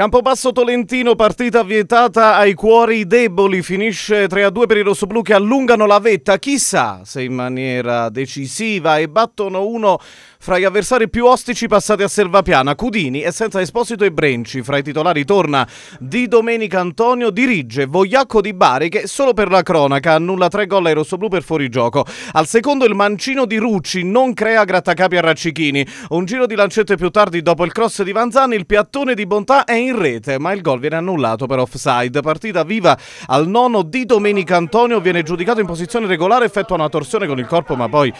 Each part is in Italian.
Campobasso Tolentino, partita vietata ai cuori deboli, finisce 3-2 per i rossoblù che allungano la vetta, chissà se in maniera decisiva e battono uno fra gli avversari più ostici passati a Selvapiana, Cudini e senza Esposito e Brenci, fra i titolari torna Di Domenica Antonio, dirige Vogliacco di Bari che solo per la cronaca annulla tre gol ai rossoblù per fuorigioco, al secondo il mancino di Rucci non crea grattacapi a Raccichini, un giro di lancette più tardi dopo il cross di Vanzani il piattone di Bontà è in in rete, ma il gol viene annullato per offside. Partita viva al nono di Domenica Antonio, viene giudicato in posizione regolare, effettua una torsione con il corpo, ma poi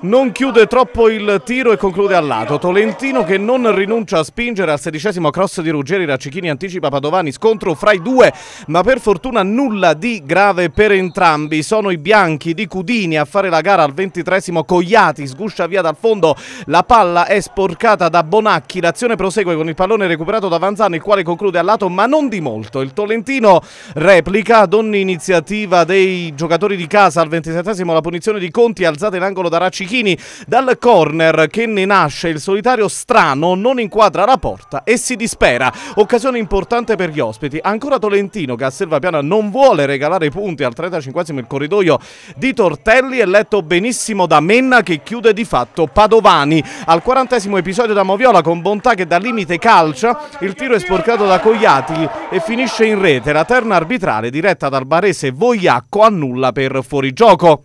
non chiude troppo il tiro e conclude al lato. Tolentino che non rinuncia a spingere al sedicesimo cross di Ruggeri Raccichini anticipa Padovani, scontro fra i due, ma per fortuna nulla di grave per entrambi. Sono i bianchi di Cudini a fare la gara al ventitresimo, Cogliati sguscia via dal fondo, la palla è sporcata da Bonacchi, l'azione prosegue con il pallone recuperato da Vanzano il quale conclude al lato ma non di molto. Il Tolentino replica ad ogni iniziativa dei giocatori di casa al ventisettesimo la punizione di Conti alzata in angolo da Raccichini Cecchini dal corner che ne nasce il solitario strano non inquadra la porta e si dispera occasione importante per gli ospiti ancora Tolentino che a Selvapiana non vuole regalare i punti al 35esimo il corridoio di Tortelli è letto benissimo da Menna che chiude di fatto Padovani al 40esimo episodio da Moviola con Bontà che da limite calcia il tiro è sporcato da Cogliati e finisce in rete la terna arbitrale diretta dal barese Vogliacco annulla per fuorigioco.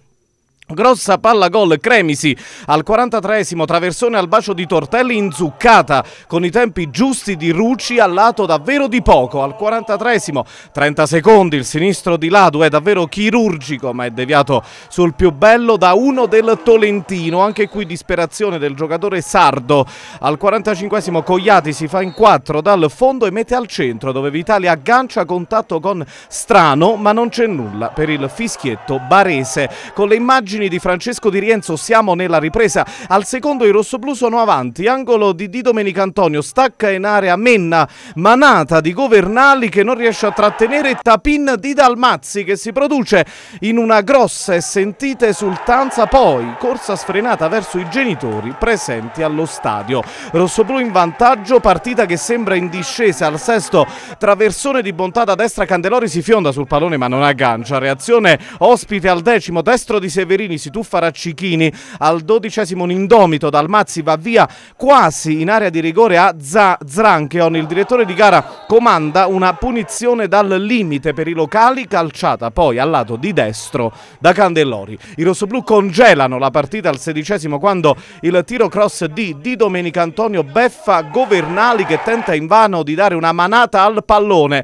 Grossa palla gol Cremisi al 43esimo traversone al bacio di Tortelli inzuccata con i tempi giusti di Rucci al lato davvero di poco al 43esimo 30 secondi il sinistro di Ladu è davvero chirurgico ma è deviato sul più bello da uno del Tolentino anche qui disperazione del giocatore Sardo al 45esimo Cogliati si fa in 4 dal fondo e mette al centro dove Vitali aggancia contatto con Strano ma non c'è nulla per il fischietto barese con le immagini immagini di Francesco Di Rienzo, siamo nella ripresa. Al secondo i rossoblù sono avanti, angolo di Di Domenico Antonio, stacca in area Menna, manata di Governali che non riesce a trattenere Tapin di Dalmazzi che si produce in una grossa e sentita esultanza, poi corsa sfrenata verso i genitori presenti allo stadio. Rossoblù in vantaggio, partita che sembra in discesa al sesto traversone di bontà da destra Candelori si fionda sul pallone ma non aggancia, reazione ospite al decimo destro di Severino Mancini si tuffa Raccichini al dodicesimo un indomito dal Mazzi va via quasi in area di rigore a Zrancheon il direttore di gara comanda una punizione dal limite per i locali calciata poi al lato di destro da Candellori i rossoblù congelano la partita al sedicesimo quando il tiro cross di Di Domenica Antonio beffa Governali che tenta invano di dare una manata al pallone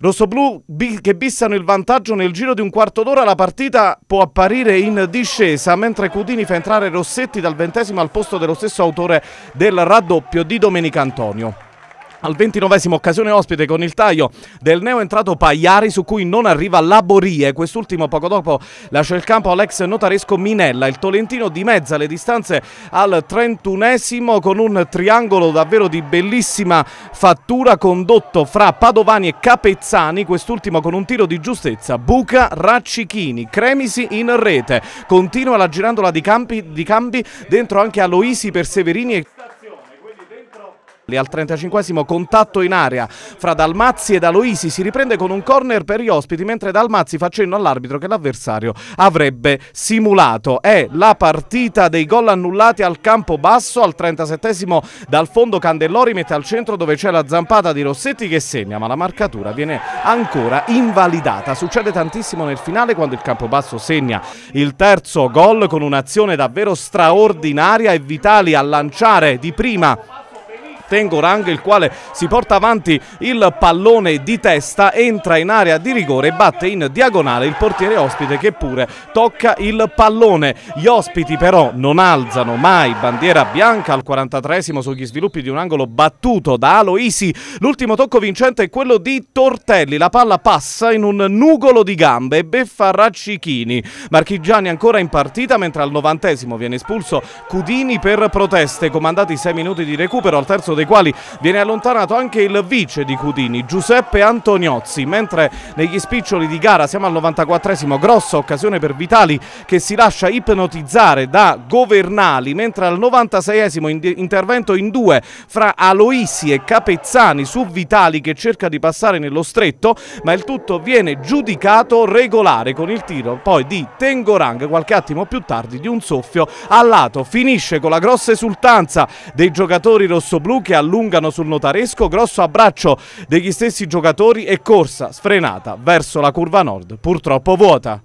Rossoblu che bissano il vantaggio nel giro di un quarto d'ora, la partita può apparire in discesa, mentre Cudini fa entrare Rossetti dal ventesimo al posto dello stesso autore del raddoppio di Domenico Antonio. Al ventinovesimo occasione ospite con il taglio del neo entrato Pagliari su cui non arriva Laborie. Quest'ultimo poco dopo lascia il campo all'ex notaresco Minella. Il Tolentino di mezza le distanze al trentunesimo con un triangolo davvero di bellissima fattura condotto fra Padovani e Capezzani. Quest'ultimo con un tiro di giustezza. Buca Raccichini, Cremisi in rete. Continua la girandola di campi, di cambi dentro anche Aloisi per Severini e al 35 contatto in area fra Dalmazzi ed Aloisi si riprende con un corner per gli ospiti mentre Dalmazzi fa cenno all'arbitro che l'avversario avrebbe simulato. È la partita dei gol annullati al campo basso al 37 dal fondo Candellori mette al centro dove c'è la zampata di Rossetti che segna ma la marcatura viene ancora invalidata. Succede tantissimo nel finale quando il campo basso segna il terzo gol con un'azione davvero straordinaria e Vitali a lanciare di prima Tengorang il quale si porta avanti il pallone di testa, entra in area di rigore e batte in diagonale il portiere ospite che pure tocca il pallone. Gli ospiti però non alzano mai bandiera bianca al 43 sugli sviluppi di un angolo battuto da Aloisi. L'ultimo tocco vincente è quello di Tortelli, la palla passa in un nugolo di gambe e beffa Raccichini. Marchigiani ancora in partita mentre al novantesimo viene espulso Cudini per proteste, comandati 6 minuti di recupero al terzo dei dai quali viene allontanato anche il vice di Cudini, Giuseppe Antoniozzi, mentre negli spiccioli di gara siamo al 94esimo, grossa occasione per Vitali che si lascia ipnotizzare da Governali, mentre al 96esimo intervento in due fra Aloisi e Capezzani su Vitali che cerca di passare nello stretto, ma il tutto viene giudicato regolare con il tiro poi di Tengorang qualche attimo più tardi di un soffio a lato. Finisce con la grossa esultanza dei giocatori rossoblù che allungano sul notaresco, grosso abbraccio degli stessi giocatori e corsa sfrenata verso la curva nord, purtroppo vuota.